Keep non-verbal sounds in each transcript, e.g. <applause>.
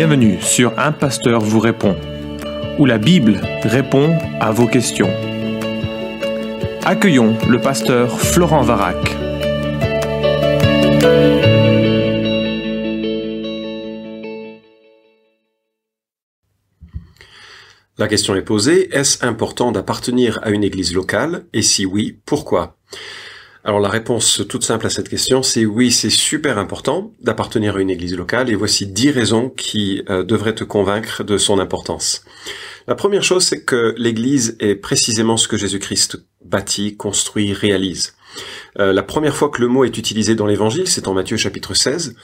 Bienvenue sur Un Pasteur vous répond, où la Bible répond à vos questions. Accueillons le pasteur Florent Varac. La question est posée, est-ce important d'appartenir à une église locale Et si oui, pourquoi alors la réponse toute simple à cette question, c'est oui, c'est super important d'appartenir à une église locale et voici dix raisons qui euh, devraient te convaincre de son importance. La première chose, c'est que l'église est précisément ce que Jésus-Christ bâtit, construit, réalise. Euh, la première fois que le mot est utilisé dans l'évangile, c'est en Matthieu chapitre 16,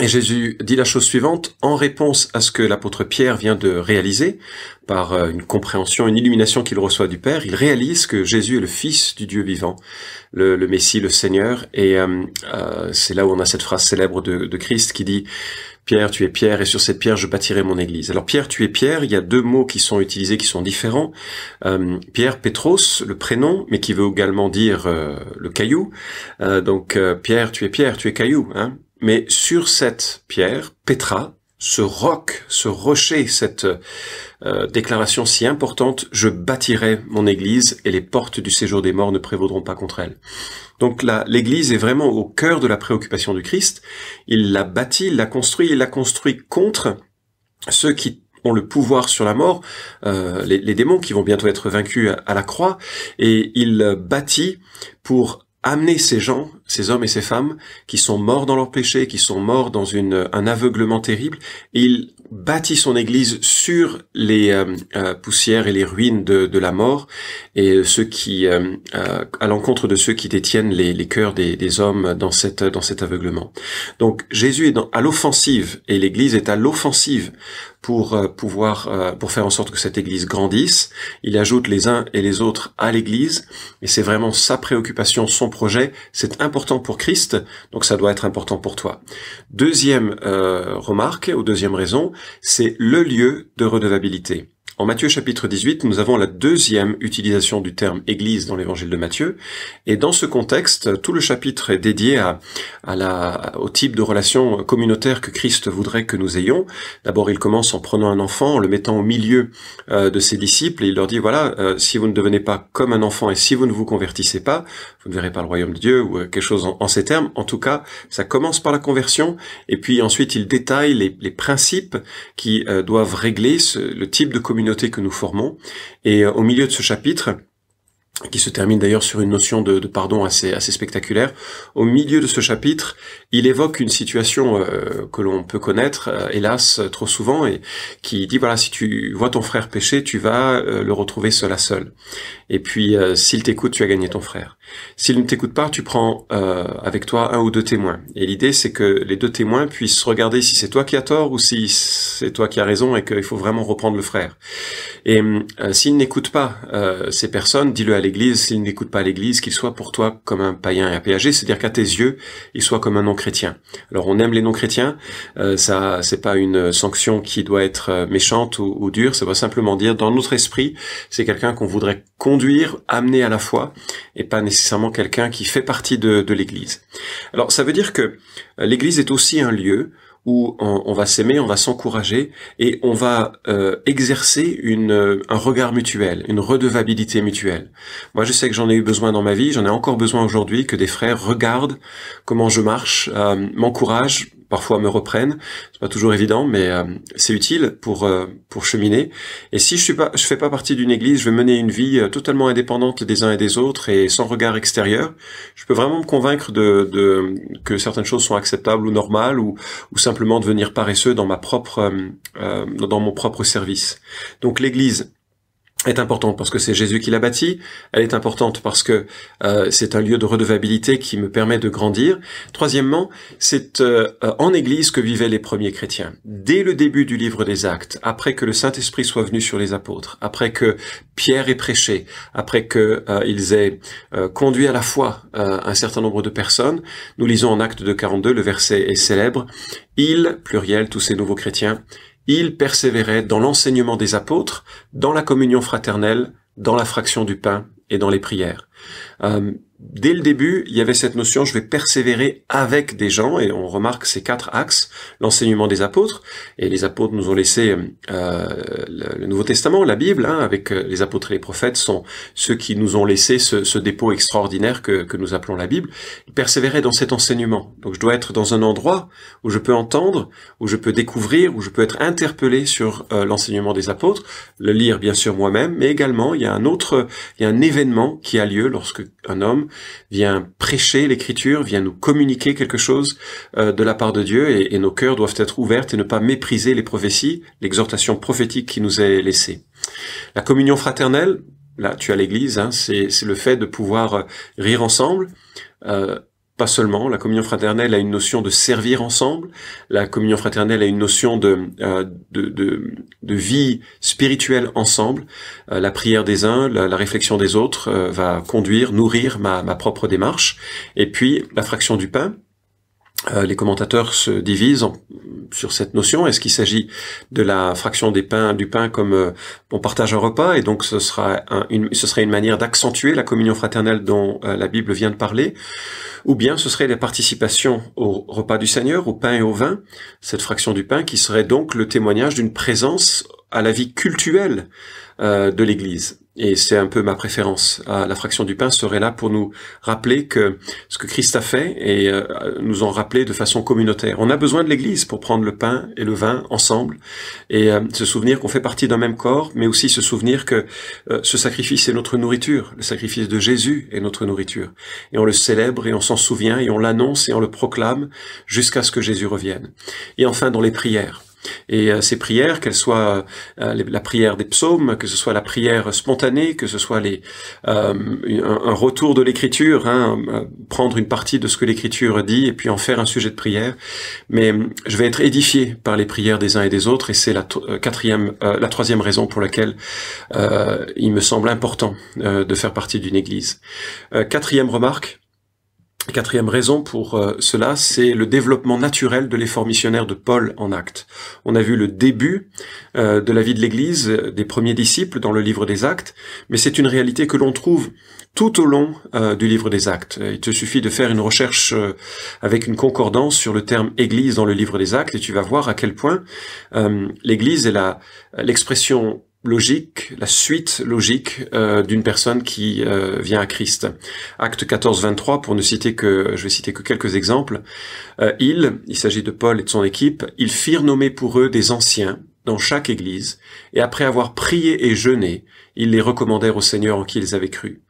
et Jésus dit la chose suivante, en réponse à ce que l'apôtre Pierre vient de réaliser, par euh, une compréhension, une illumination qu'il reçoit du Père, il réalise que Jésus est le Fils du Dieu vivant, le, Messie, le Seigneur, et euh, euh, c'est là où on a cette phrase célèbre de, Christ qui dit « Pierre, tu es Pierre, et sur cette pierre je bâtirai mon Église ». Alors « Pierre, tu es Pierre », il y a deux mots qui sont utilisés qui sont différents. Pierre, Pétros, le prénom, mais qui veut également dire le caillou. donc Pierre, tu es Pierre, tu es caillou hein. ». Hein mais sur cette pierre, Petra, ce roc, ce rocher, cette euh, déclaration si importante, je bâtirai mon Église et les portes du séjour des morts ne prévaudront pas contre elle. Donc là, l'Église est vraiment au cœur de la préoccupation du Christ. Il l'a bâtie, il l'a construit, il l'a construit contre ceux qui ont le pouvoir sur la mort, euh, les, démons qui vont bientôt être vaincus à, à la croix, et il euh, bâtit pour amener ces gens, ces hommes et ces femmes, qui sont morts dans leur péché, qui sont morts dans une, un aveuglement terrible, et bâtit son Église sur les euh, euh, poussières et les ruines de, la mort, et euh, ceux qui, à l'encontre de ceux qui détiennent les, les cœurs des, hommes dans, cette, dans cet aveuglement. Donc Jésus est à l'offensive, et l'Église est à l'offensive pour pouvoir, pour faire en sorte que cette Église grandisse. Il ajoute les uns et les autres à l'Église, et c'est vraiment sa préoccupation, son projet. C'est important pour Christ, donc ça doit être important pour toi. Deuxième remarque ou deuxième raison, c'est le lieu de redevabilité. En Matthieu chapitre 18, nous avons la deuxième utilisation du terme Église dans l'évangile de Matthieu. Et dans ce contexte, tout le chapitre est dédié à, à la, au type de relation communautaire que Christ voudrait que nous ayons. D'abord, il commence en prenant un enfant, en le mettant au milieu euh, de ses disciples, et il leur dit, voilà, euh, si vous ne devenez pas comme un enfant et si vous ne vous convertissez pas, vous ne verrez pas le royaume de Dieu, ou euh, quelque chose en, ces termes. En tout cas, ça commence par la conversion, et puis ensuite, il détaille les, principes qui doivent régler le type de communauté communauté que nous formons. Et euh, au milieu de ce chapitre, qui se termine d'ailleurs sur une notion de, pardon assez, assez spectaculaire. Au milieu de ce chapitre, il évoque une situation euh, que l'on peut connaître, euh, hélas, trop souvent, et qui dit, voilà, si tu vois ton frère pécher, tu vas euh, le retrouver seul à seul. Et puis, s'il t'écoute, tu as gagné ton frère. S'il ne t'écoute pas, tu prends avec toi un ou deux témoins. Et l'idée, c'est que les deux témoins puissent regarder si c'est toi qui as tort ou si c'est toi qui as raison et qu'il faut vraiment reprendre le frère. Et s'il n'écoute pas ces personnes, dis-le à l'Église, s'il n'écoute pas l'Église, qu'il soit pour toi comme un païen et un péagé, c'est-à-dire qu'à tes yeux, il soit comme un non-chrétien. Alors on aime les non-chrétiens, euh, ça c'est pas une sanction qui doit être euh, méchante ou, dure, ça doit simplement dire dans notre esprit, c'est quelqu'un qu'on voudrait conduire, amener à la foi, et pas nécessairement quelqu'un qui fait partie de l'Église. Alors ça veut dire que euh, l'Église est aussi un lieu où on, va s'aimer, on va s'encourager et on va euh, exercer une, euh, un regard mutuel, une redevabilité mutuelle. Moi, je sais que j'en ai eu besoin dans ma vie, j'en ai encore besoin aujourd'hui que des frères regardent comment je marche, euh, m'encouragent, parfois me reprennent. C'est pas toujours évident, mais euh, c'est utile pour euh, pour cheminer. Et si je suis pas, je fais pas partie d'une église, je vais mener une vie euh, totalement indépendante des uns et des autres et sans regard extérieur. Je peux vraiment me convaincre de, que certaines choses sont acceptables ou normales ou simplement devenir paresseux dans ma propre dans mon propre service. Donc l'église est importante parce que c'est Jésus qui l'a bâti, elle est importante parce que euh, c'est un lieu de redevabilité qui me permet de grandir. Troisièmement, c'est euh, euh, en Église que vivaient les premiers chrétiens. Dès le début du livre des actes, après que le Saint-Esprit soit venu sur les apôtres, après que Pierre ait prêché, après qu'ils aient conduit à la foi un certain nombre de personnes, nous lisons en acte de 42, le verset est célèbre, ils, pluriel, tous ces nouveaux chrétiens, il persévérait dans l'enseignement des apôtres, dans la communion fraternelle, dans la fraction du pain et dans les prières. Euh, dès le début, il y avait cette notion, je vais persévérer avec des gens, et on remarque ces quatre axes, l'enseignement des apôtres, et les apôtres nous ont laissé euh, le, Nouveau Testament, la Bible, hein, avec euh, les apôtres et les prophètes, sont ceux qui nous ont laissé ce, dépôt extraordinaire que, nous appelons la Bible, persévérer dans cet enseignement. Donc je dois être dans un endroit où je peux entendre, où je peux découvrir, où je peux être interpellé sur euh, l'enseignement des apôtres, le lire bien sûr moi-même, mais également il y a un autre, il y a un événement qui a lieu lorsque un homme vient prêcher l'écriture, vient nous communiquer quelque chose euh, de la part de Dieu et, nos cœurs doivent être ouverts et ne pas mépriser les prophéties, l'exhortation prophétique qui nous est laissée. La communion fraternelle, là tu as l'église, hein, c'est le fait de pouvoir rire ensemble, euh, pas seulement. La communion fraternelle a une notion de servir ensemble. La communion fraternelle a une notion de, euh, de, vie spirituelle ensemble. Euh, la prière des uns, la, réflexion des autres euh, va conduire, nourrir ma, ma propre démarche. Et puis, la fraction du pain, euh, les commentateurs se divisent sur cette notion. Est-ce qu'il s'agit de la fraction des pains, du pain comme euh, on partage un repas et donc ce sera une, ce serait une manière d'accentuer la communion fraternelle dont euh, la Bible vient de parler, ou bien ce serait la participation au repas du Seigneur, au pain et au vin, cette fraction du pain qui serait donc le témoignage d'une présence à la vie cultuelle euh, de l'Église. Et c'est un peu ma préférence. Ah, la fraction du pain serait là pour nous rappeler que ce que Christ a fait et euh, nous en rappeler de façon communautaire. On a besoin de l'Église pour prendre le pain et le vin ensemble et euh, se souvenir qu'on fait partie d'un même corps, mais aussi se souvenir que ce sacrifice est notre nourriture, le sacrifice de Jésus est notre nourriture. Et on le célèbre et on s'en souvient et on l'annonce et on le proclame jusqu'à ce que Jésus revienne. Et enfin dans les prières. Et euh, ces prières, qu'elles soient euh, la prière des psaumes, que ce soit la prière spontanée, que ce soit les, euh, un, retour de l'écriture, hein, prendre une partie de ce que l'écriture dit et puis en faire un sujet de prière. Mais je vais être édifié par les prières des uns et des autres et c'est la quatrième, la troisième raison pour laquelle il me semble important de faire partie d'une église. quatrième remarque, Quatrième raison pour euh, cela, c'est le développement naturel de l'effort missionnaire de Paul en acte. On a vu le début euh, de la vie de l'Église, euh, des premiers disciples dans le livre des actes, mais c'est une réalité que l'on trouve tout au long du livre des actes. Il te suffit de faire une recherche avec une concordance sur le terme Église dans le livre des actes et tu vas voir à quel point l'Église est l'expression logique, la suite logique euh, d'une personne qui euh, vient à Christ. Acte 14, 23, pour ne citer que, je vais citer que quelques exemples. Euh, il s'agit de Paul et de son équipe, ils firent nommer pour eux des anciens, dans chaque église, et après avoir prié et jeûné, ils les recommandèrent au Seigneur en qui ils avaient cru.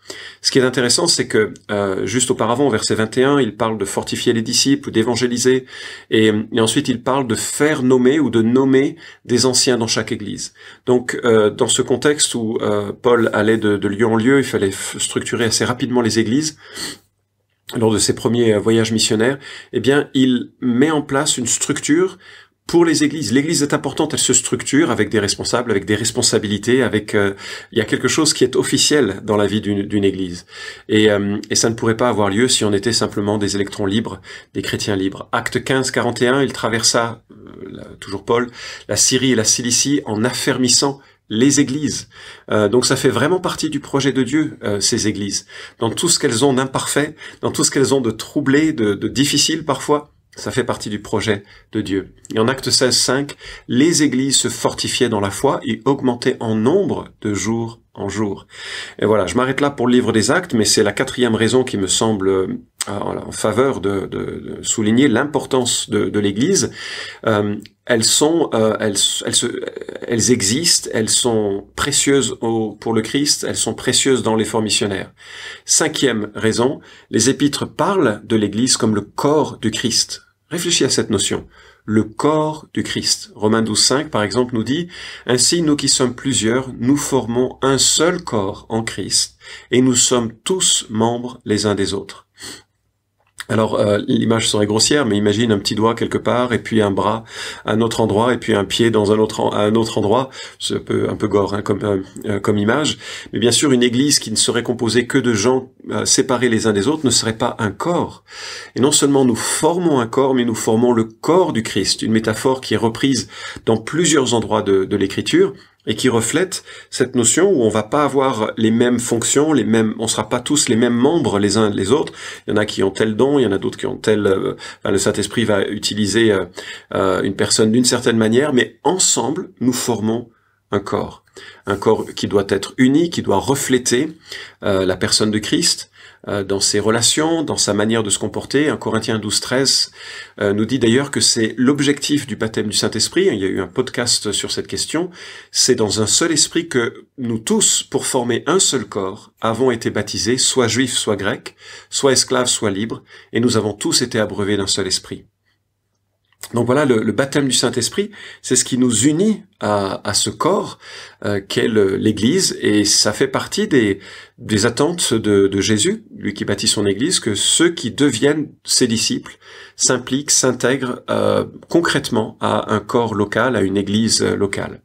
Ce qui est intéressant, c'est que euh, juste auparavant, verset 21, il parle de fortifier les disciples, d'évangéliser, et, ensuite il parle de faire nommer ou de nommer des anciens dans chaque église. Donc euh, dans ce contexte où euh, Paul allait de, de lieu en lieu, il fallait structurer assez rapidement les églises, lors de ses premiers voyages missionnaires, eh bien, il met en place une structure pour les églises, l'église est importante, elle se structure avec des responsables, avec des responsabilités, avec euh, il y a quelque chose qui est officiel dans la vie d'une église. Et, euh, et, ça ne pourrait pas avoir lieu si on était simplement des électrons libres, des chrétiens libres. Acte 15, 41, il traversa, euh, toujours Paul, la Syrie et la Cilicie en affermissant les églises. Euh, donc ça fait vraiment partie du projet de Dieu, ces églises. Dans tout ce qu'elles ont d'imparfait, dans tout ce qu'elles ont de troublé, de, de difficile parfois, ça fait partie du projet de Dieu. Et en Acte 16, 5, les églises se fortifiaient dans la foi et augmentaient en nombre de jour en jour. Et voilà, je m'arrête là pour le livre des actes, mais c'est la quatrième raison qui me semble euh, en faveur de, souligner l'importance de, de l'Église, euh, elles sont, euh, elles, elles, existent, elles sont précieuses pour le Christ, elles sont précieuses dans l'effort missionnaire. Cinquième raison, les épîtres parlent de l'Église comme le corps du Christ. Réfléchis à cette notion. Le corps du Christ. Romains 12, 5, par exemple, nous dit, Ainsi, nous qui sommes plusieurs, nous formons un seul corps en Christ, et nous sommes tous membres les uns des autres. Alors euh, l'image serait grossière, mais imagine un petit doigt quelque part, et puis un bras à un autre endroit, et puis un pied dans un autre à un autre endroit. C'est un peu gore hein, euh, euh, comme image. Mais bien sûr, une église qui ne serait composée que de gens séparés les uns des autres ne serait pas un corps. Et non seulement nous formons un corps, mais nous formons le corps du Christ. Une métaphore qui est reprise dans plusieurs endroits de, de l'Écriture et qui reflète cette notion où on va pas avoir les mêmes fonctions, les mêmes, on sera pas tous les mêmes membres les uns les autres. Il y en a qui ont tel don, il y en a d'autres qui ont tel. Euh, le Saint Esprit va utiliser euh, euh, une personne d'une certaine manière, mais ensemble nous formons un corps. Un corps qui doit être uni, qui doit refléter euh, la personne de Christ euh, dans ses relations, dans sa manière de se comporter. un Corinthiens 12, 13 euh, nous dit d'ailleurs que c'est l'objectif du baptême du Saint-Esprit. Il y a eu un podcast sur cette question. C'est dans un seul esprit que nous tous, pour former un seul corps, avons été baptisés, soit juifs, soit grecs, soit esclaves, soit libres, et nous avons tous été abreuvés d'un seul esprit. Donc voilà, le, baptême du Saint-Esprit, c'est ce qui nous unit à, ce corps euh, qu'est l'Église, et ça fait partie des, attentes de, Jésus, lui qui bâtit son Église, que ceux qui deviennent ses disciples s'impliquent, s'intègrent euh, concrètement à un corps local, à une Église locale.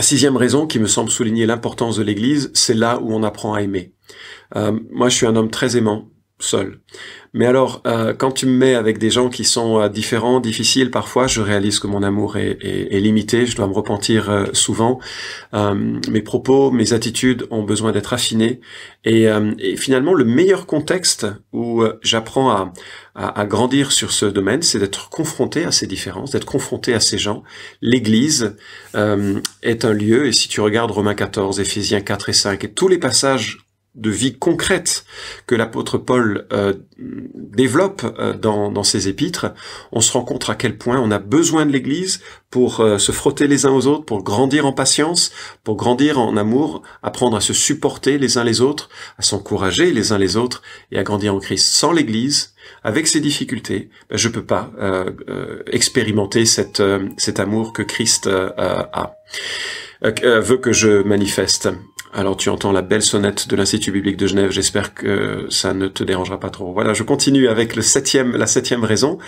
Sixième raison qui me semble souligner l'importance de l'Église, c'est là où on apprend à aimer. Euh, moi, je suis un homme très aimant, seul. Mais alors, euh, quand tu me mets avec des gens qui sont euh, différents, difficiles parfois, je réalise que mon amour est, limité, je dois me repentir euh, souvent. mes propos, mes attitudes ont besoin d'être affinés. Et, finalement, le meilleur contexte où j'apprends à, grandir sur ce domaine, c'est d'être confronté à ces différences, d'être confronté à ces gens. L'Église est un lieu, et si tu regardes Romains 14, Éphésiens 4 et 5, et tous les passages de vie concrète que l'apôtre Paul euh, développe euh, dans, ses épîtres, on se rend compte à quel point on a besoin de l'Église pour euh, se frotter les uns aux autres, pour grandir en patience, pour grandir en amour, apprendre à se supporter les uns les autres, à s'encourager les uns les autres et à grandir en Christ. Sans l'Église, avec ses difficultés, ben, je ne peux pas expérimenter cette, cet amour que Christ a, veut que je manifeste. Alors tu entends la belle sonnette de l'Institut biblique de Genève, j'espère que ça ne te dérangera pas trop. Voilà, je continue avec le septième, la septième raison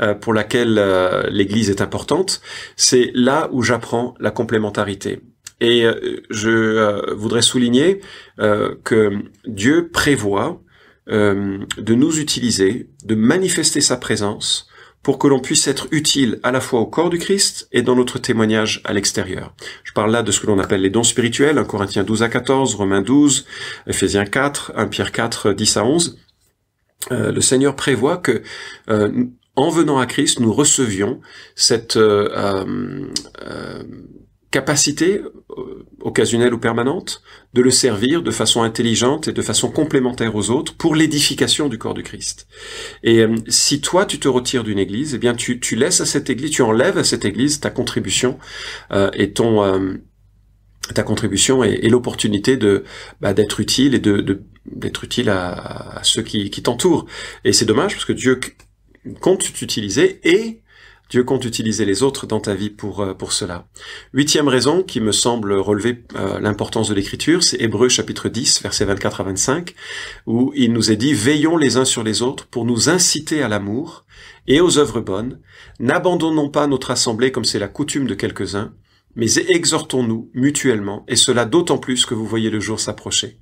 euh, pour laquelle euh, l'Église est importante, c'est là où j'apprends la complémentarité. Et euh, je voudrais souligner que Dieu prévoit de nous utiliser, de manifester sa présence pour que l'on puisse être utile à la fois au corps du Christ et dans notre témoignage à l'extérieur. Je parle là de ce que l'on appelle les dons spirituels, 1 Corinthiens 12 à 14, Romains 12, Ephésiens 4, 1 Pierre 4, 10 à 11. Euh, le Seigneur prévoit que euh, en venant à Christ, nous recevions cette euh, euh capacité occasionnelle ou permanente, de le servir de façon intelligente et de façon complémentaire aux autres pour l'édification du corps du Christ. Et euh, si toi tu te retires d'une église, eh bien tu, tu, laisses à cette église, tu enlèves à cette église ta contribution euh, et ton euh, ta contribution et, l'opportunité de bah, d'être utile et de d'être utile à, ceux qui, qui t'entourent. Et c'est dommage parce que Dieu compte t'utiliser et Dieu compte utiliser les autres dans ta vie pour, euh, pour cela. Huitième raison qui me semble relever euh, l'importance de l'écriture, c'est Hébreu chapitre 10, versets 24 à 25, où il nous est dit « Veillons les uns sur les autres pour nous inciter à l'amour et aux œuvres bonnes. N'abandonnons pas notre assemblée comme c'est la coutume de quelques-uns, mais exhortons-nous mutuellement, et cela d'autant plus que vous voyez le jour s'approcher.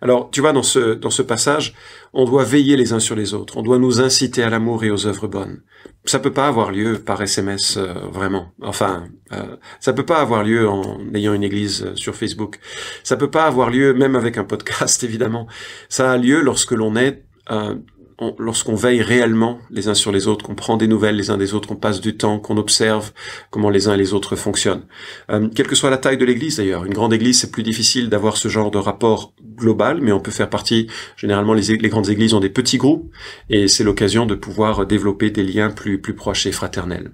Alors, tu vois, dans ce, dans ce passage, on doit veiller les uns sur les autres, on doit nous inciter à l'amour et aux œuvres bonnes. Ça peut pas avoir lieu par SMS, euh, vraiment. Enfin, euh, ça peut pas avoir lieu en ayant une église euh, sur Facebook. Ça peut pas avoir lieu même avec un podcast, <laughs> évidemment. Ça a lieu lorsque l'on est lorsqu'on veille réellement les uns sur les autres, qu'on prend des nouvelles les uns des autres, qu'on passe du temps, qu'on observe comment les uns et les autres fonctionnent. Euh, quelle que soit la taille de l'église d'ailleurs, une grande église c'est plus difficile d'avoir ce genre de rapport global, mais on peut faire partie, généralement les, grandes églises ont des petits groupes, et c'est l'occasion de pouvoir développer des liens plus, plus proches et fraternels.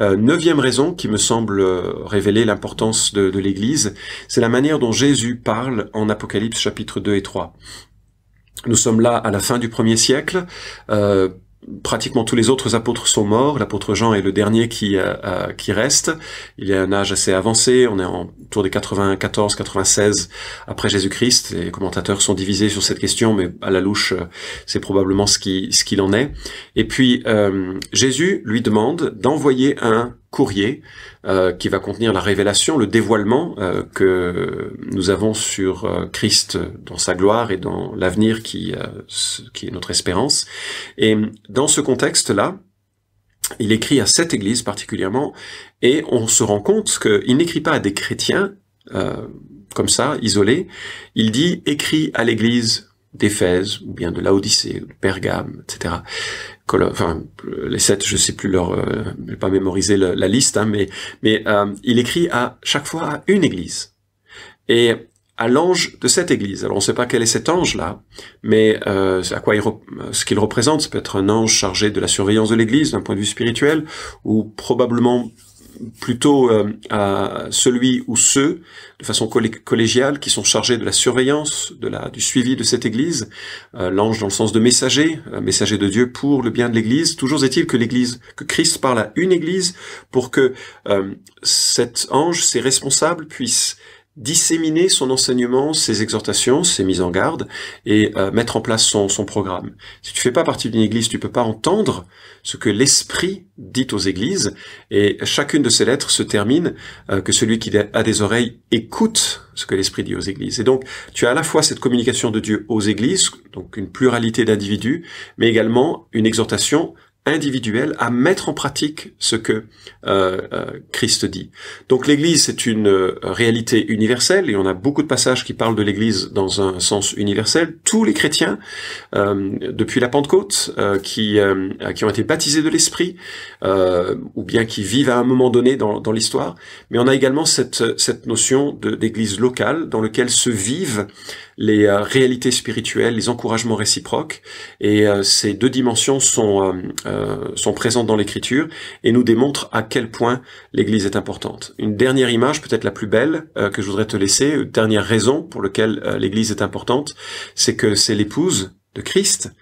Euh, neuvième raison qui me semble euh, révéler l'importance de, de l'Église, c'est la manière dont Jésus parle en Apocalypse chapitre 2 et 3. Nous sommes là à la fin du premier siècle. Euh, pratiquement tous les autres apôtres sont morts. L'apôtre Jean est le dernier qui, euh, euh, qui reste. Il y a un âge assez avancé. On est en tour des 94, 96 après Jésus-Christ. Les commentateurs sont divisés sur cette question, mais à la louche, c'est probablement ce qui, ce qu'il en est. Et puis, Jésus lui demande d'envoyer un courrier euh, qui va contenir la révélation, le dévoilement euh, que nous avons sur euh, Christ dans sa gloire et dans l'avenir qui, qui est notre espérance. Et dans ce contexte-là, il écrit à cette église particulièrement, et on se rend compte qu'il n'écrit pas à des chrétiens comme ça, isolés, il dit écrit à l'église d'Éphèse, ou bien de Laodicée, de Pergame, etc les sept, je ne sais plus leur, euh, je pas mémoriser la liste, hein, mais euh, il écrit à chaque fois à une église et à l'ange de cette église. Alors on ne sait pas quel est cet ange là, mais euh, à quoi ce qu'il représente, C'est peut être un ange chargé de la surveillance de l'église d'un point de vue spirituel, ou probablement plutôt euh, à celui ou ceux, de façon collégiale, qui sont chargés de la surveillance, de la, du suivi de cette Église, euh, l'ange dans le sens de messager, euh, messager de Dieu pour le bien de l'Église. Toujours est-il que l'Église, que Christ parle à une Église pour que cet ange, ses responsables, puissent disséminer son enseignement, ses exhortations, ses mises en garde, et euh, mettre en place son, programme. Si tu fais pas partie d'une église, tu peux pas entendre ce que l'Esprit dit aux églises, et chacune de ces lettres se termine euh, que celui qui a des oreilles écoute ce que l'Esprit dit aux églises. Et donc, tu as à la fois cette communication de Dieu aux églises, donc une pluralité d'individus, mais également une exhortation individuelle à mettre en pratique ce que euh, euh, Christ dit. Donc l'Église, c'est une euh, réalité universelle, et on a beaucoup de passages qui parlent de l'Église dans un sens universel. Tous les chrétiens, depuis la Pentecôte, qui, qui ont été baptisés de l'Esprit, ou bien qui vivent à un moment donné dans, l'histoire, mais on a également cette, cette notion d'Église locale dans laquelle se vivent les euh, réalités spirituelles, les encouragements réciproques. Et euh, ces deux dimensions sont, euh, sont présentes dans l'Écriture et nous démontrent à quel point l'Église est importante. Une dernière image, peut-être la plus belle, que je voudrais te laisser, une dernière raison pour laquelle l'Église est importante, c'est que c'est l'épouse de Christ.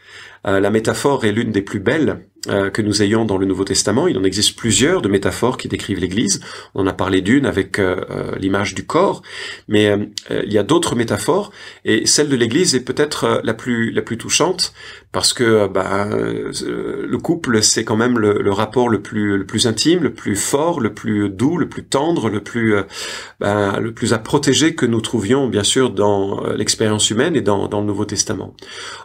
la métaphore est l'une des plus belles euh, que nous ayons dans le Nouveau Testament. Il en existe plusieurs de métaphores qui décrivent l'Église. On a parlé d'une avec euh, euh, l'image du corps, mais il y a d'autres métaphores, et celle de l'Église est peut-être la plus, la plus touchante, parce que euh, bah, euh, le couple c'est quand même le, rapport le plus intime, le plus fort, le plus doux, le plus tendre, le plus euh, bah, le plus à protéger que nous trouvions bien sûr dans l'expérience humaine et dans, le Nouveau Testament.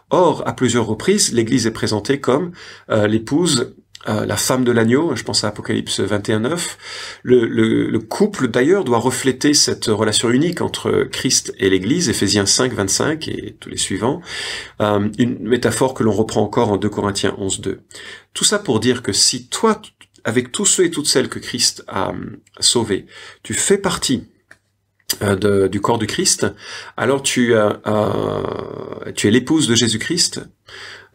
Or à plusieurs reprises l'Église est présentée comme l'épouse euh, la femme de l'agneau, je pense à Apocalypse 21.9. Le, le, le, couple, d'ailleurs, doit refléter cette relation unique entre Christ et l'Église, Éphésiens 5, 25 et tous les suivants, euh, une métaphore que l'on reprend encore en 2 Corinthiens 11, 2. Tout ça pour dire que si toi, avec tous ceux et toutes celles que Christ a euh, sauvés, tu fais partie du corps du Christ, alors tu, tu es l'épouse de Jésus-Christ,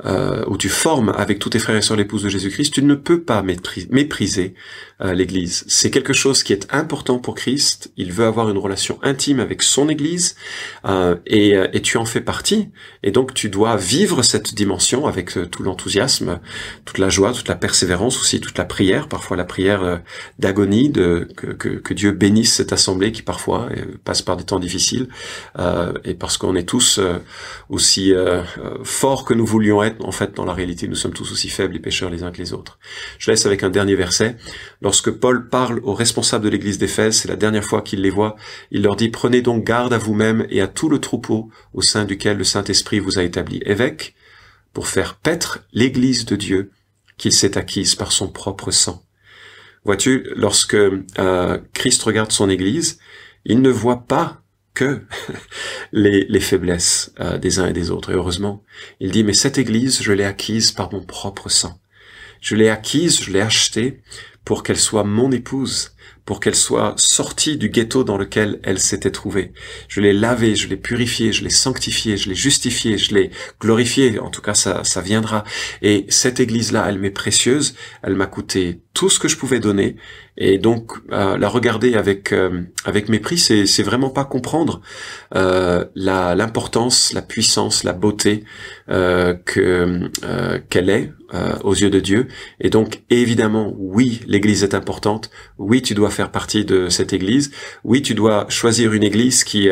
euh, où tu formes avec tous tes frères et sœurs l'épouse de Jésus-Christ, tu ne peux pas mépriser euh, l'Église. C'est quelque chose qui est important pour Christ. Il veut avoir une relation intime avec son Église euh, et, euh, et, tu en fais partie. Et donc tu dois vivre cette dimension avec tout l'enthousiasme, toute la joie, toute la persévérance aussi, toute la prière, parfois la prière d'agonie, de que, que, que, Dieu bénisse cette assemblée qui parfois passe par des temps difficiles et parce qu'on est tous aussi forts que nous voulions être en fait, dans la réalité, nous sommes tous aussi faibles et pécheurs les uns que les autres. Je laisse avec un dernier verset. Lorsque Paul parle aux responsables de l'église d'Éphèse, c'est la dernière fois qu'il les voit, il leur dit, prenez donc garde à vous-même et à tout le troupeau au sein duquel le Saint-Esprit vous a établi évêque pour faire paître l'église de Dieu qu'il s'est acquise par son propre sang. Vois-tu, lorsque euh, Christ regarde son Église, il ne voit pas que <laughs> les, les faiblesses euh, des uns et des autres. Et heureusement, il dit, mais cette Église, je l'ai acquise par mon propre sang. Je l'ai acquise, je l'ai achetée pour qu'elle soit mon épouse, pour qu'elle soit sortie du ghetto dans lequel elle s'était trouvée. Je l'ai lavée, je l'ai purifiée, je l'ai sanctifiée, je l'ai justifiée, je l'ai glorifiée, en tout cas ça, ça viendra. Et cette église-là, elle m'est précieuse, elle m'a coûté tout ce que je pouvais donner. Et donc euh, la regarder avec euh, avec mépris, c'est c'est vraiment pas comprendre euh, la l'importance, la puissance, la beauté euh, que qu'elle est aux yeux de Dieu. Et donc évidemment, oui, l'Église est importante. Oui, tu dois faire partie de cette Église. Oui, tu dois choisir une Église qui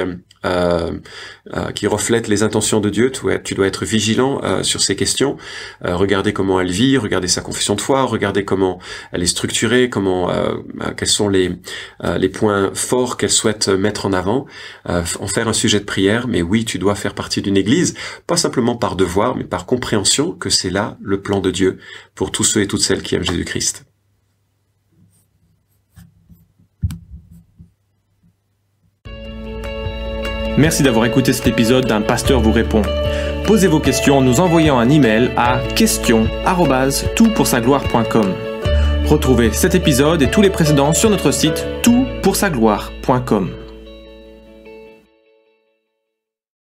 qui reflète les intentions de Dieu. Tu dois être vigilant sur ces questions. regarder comment elle vit, regarder sa confession de foi, regarder comment elle est structurée, comment, euh, bah, quels sont euh, les, points forts qu'elle souhaite euh, mettre en avant, en faire un sujet de prière. Mais oui, tu dois faire partie d'une église, pas simplement par devoir, mais par compréhension que c'est là le plan de Dieu pour tous ceux et toutes celles qui aiment Jésus-Christ. Merci d'avoir écouté cet épisode d'un pasteur vous répond. Posez vos questions en nous envoyant un email à questions@toutpoursagloire.com. Retrouvez cet épisode et tous les précédents sur notre site toutpoursagloire.com.